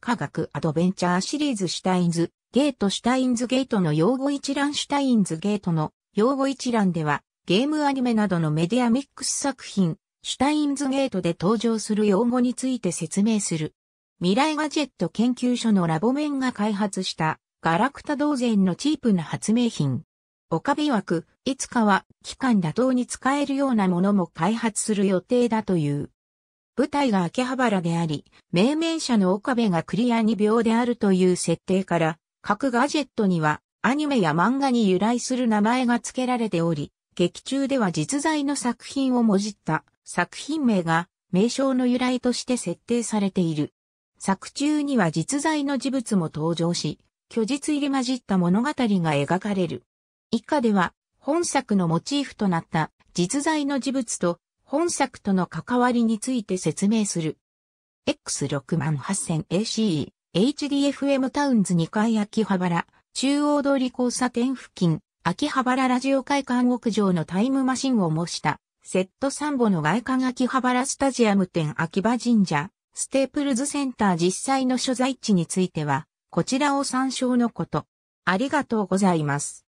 科学アドベンチャーシリーズシュタインズ、ゲートシュタインズゲートの用語一覧シュタインズゲートの用語一覧では、ゲームアニメなどのメディアミックス作品、シュタインズゲートで登場する用語について説明する。未来ガジェット研究所のラボメンが開発したガラクタ同然のチープな発明品。岡部枠、いつかは期間妥当に使えるようなものも開発する予定だという。舞台が秋葉原であり、命名者の岡部がクリアに病であるという設定から、各ガジェットにはアニメや漫画に由来する名前が付けられており、劇中では実在の作品をもじった作品名が名称の由来として設定されている。作中には実在の事物も登場し、虚実入り混じった物語が描かれる。以下では、本作のモチーフとなった実在の事物と本作との関わりについて説明する。X68000ACE、HDFM タウンズ2階秋葉原、中央通り交差点付近、秋葉原ラジオ会館屋上のタイムマシンを模した、セットサンボの外観秋葉原スタジアム店秋葉神社、ステープルズセンター実際の所在地については、こちらを参照のこと。ありがとうございます。